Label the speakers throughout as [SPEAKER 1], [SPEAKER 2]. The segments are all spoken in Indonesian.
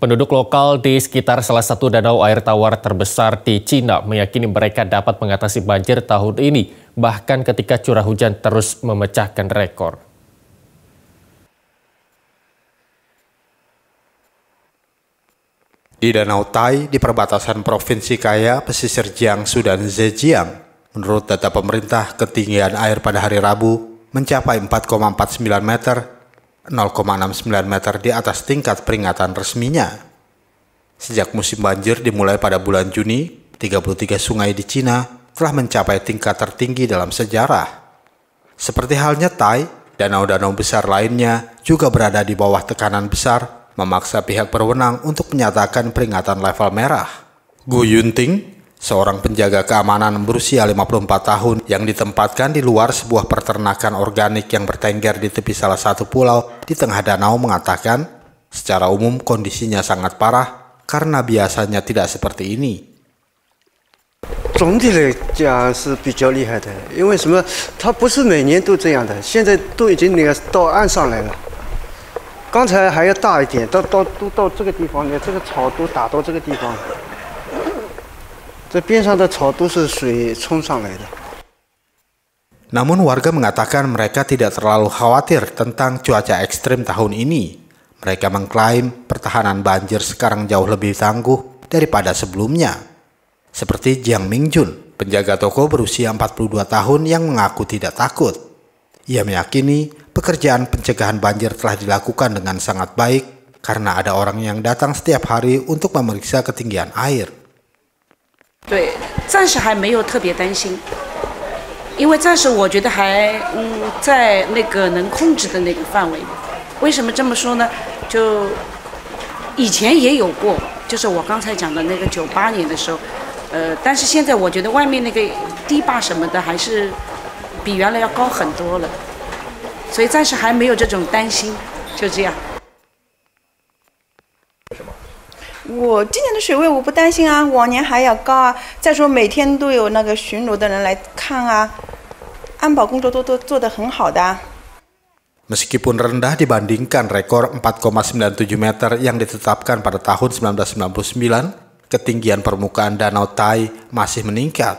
[SPEAKER 1] Penduduk lokal di sekitar salah satu danau air tawar terbesar di Cina meyakini mereka dapat mengatasi banjir tahun ini, bahkan ketika curah hujan terus memecahkan rekor. Di Danau Tai, di perbatasan Provinsi Kaya, pesisir Jiangsu dan Zhejiang, menurut data pemerintah, ketinggian air pada hari Rabu mencapai 4,49 meter 0,69 meter di atas tingkat peringatan resminya. Sejak musim banjir dimulai pada bulan Juni, 33 sungai di Cina telah mencapai tingkat tertinggi dalam sejarah. Seperti halnya Tai, danau-danau besar lainnya juga berada di bawah tekanan besar memaksa pihak berwenang untuk menyatakan peringatan level merah. Gu Yunting, seorang penjaga keamanan berusia 54 tahun yang ditempatkan di luar sebuah peternakan organik yang bertengger di tepi salah satu pulau di tengah danau mengatakan, secara umum kondisinya sangat parah karena biasanya tidak seperti ini. 总体来讲是比较厉害的，因为什么？它不是每年都这样的，现在都已经那个到岸上来了。刚才还要大一点，到到都到这个地方来，这个草都打到这个地方。这边上的草都是水冲上来的。Namun warga mengatakan mereka tidak terlalu khawatir tentang cuaca ekstrim tahun ini. Mereka mengklaim pertahanan banjir sekarang jauh lebih tangguh daripada sebelumnya. Seperti Jiang Mingjun, penjaga toko berusia 42 tahun yang mengaku tidak takut. Ia meyakini pekerjaan pencegahan banjir telah dilakukan dengan sangat baik karena ada orang yang datang setiap hari untuk memeriksa ketinggian air.
[SPEAKER 2] 对，暂时还没有特别担心，因为暂时我觉得还嗯在那个能控制的那个范围。为什么这么说呢？就以前也有过，就是我刚才讲的那个九八年的时候，呃，但是现在我觉得外面那个堤坝什么的还是比原来要高很多了，所以暂时还没有这种担心，就这样。我今年的水位我不担心啊，往年还要高啊。再说每天都有那个巡逻的人来看啊，安保工作都都做得很好的。
[SPEAKER 1] Meskipun rendah dibandingkan rekor 4,97 meter yang ditetapkan pada tahun 1999, ketinggian permukaan Danau Tai masih meningkat.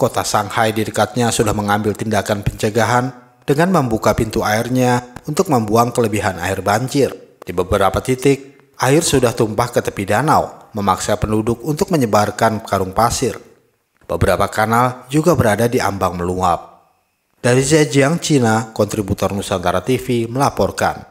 [SPEAKER 1] Kota Shanghai di dekatnya sudah mengambil tindakan pencegahan dengan membuka pintu airnya untuk membuang kelebihan air banjir. Di beberapa titik, Air sudah tumpah ke tepi danau, memaksa penduduk untuk menyebarkan karung pasir. Beberapa kanal juga berada di ambang meluap. Dari Zhejiang, China, kontributor Nusantara TV melaporkan.